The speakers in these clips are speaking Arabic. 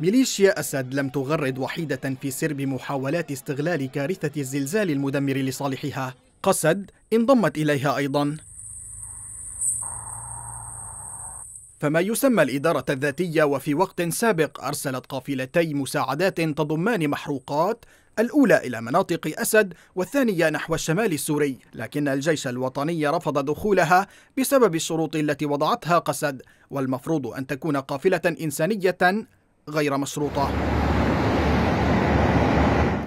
ميليشيا أسد لم تغرد وحيدة في سرب محاولات استغلال كارثة الزلزال المدمر لصالحها قسد انضمت إليها أيضا فما يسمى الإدارة الذاتية وفي وقت سابق أرسلت قافلتي مساعدات تضمان محروقات الأولى إلى مناطق أسد والثانية نحو الشمال السوري لكن الجيش الوطني رفض دخولها بسبب الشروط التي وضعتها قسد والمفروض أن تكون قافلة إنسانية غير مشروطة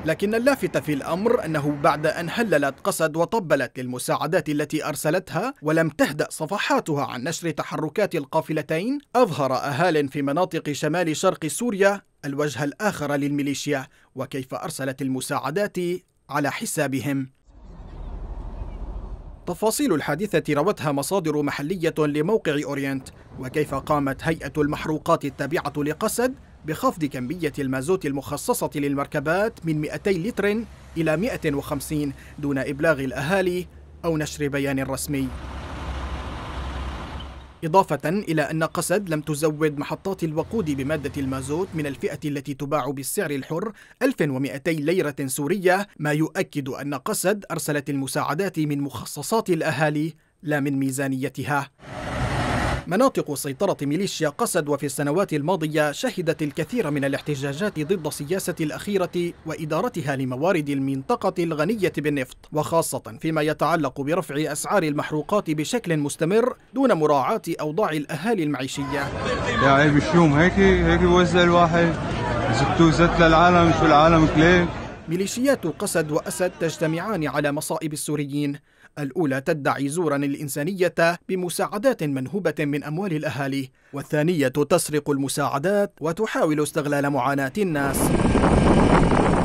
لكن اللافت في الأمر أنه بعد أن هللت قسد وطبلت للمساعدات التي أرسلتها ولم تهدأ صفحاتها عن نشر تحركات القافلتين أظهر أهال في مناطق شمال شرق سوريا الوجه الآخر للميليشيا وكيف أرسلت المساعدات على حسابهم تفاصيل الحادثة روتها مصادر محلية لموقع أورينت وكيف قامت هيئة المحروقات التابعة لقسد بخفض كمية المازوت المخصصة للمركبات من 200 لتر إلى 150 دون إبلاغ الأهالي أو نشر بيان رسمي إضافة إلى أن قسد لم تزود محطات الوقود بمادة المازوت من الفئة التي تباع بالسعر الحر 1200 ليرة سورية ما يؤكد أن قسد أرسلت المساعدات من مخصصات الأهالي لا من ميزانيتها مناطق سيطرة ميليشيا قسد وفي السنوات الماضية شهدت الكثير من الاحتجاجات ضد السياسة الأخيرة وإدارتها لموارد المنطقة الغنية بالنفط وخاصة فيما يتعلق برفع أسعار المحروقات بشكل مستمر دون مراعاة أوضاع الأهالي المعيشية يا عيب الشوم هيك هيك بوزع الواحد زتو زت للعالم شو العالم كليه ميليشيات قسد وأسد تجتمعان على مصائب السوريين الأولى تدعي زورا الإنسانية بمساعدات منهوبة من أموال الأهالي والثانية تسرق المساعدات وتحاول استغلال معاناة الناس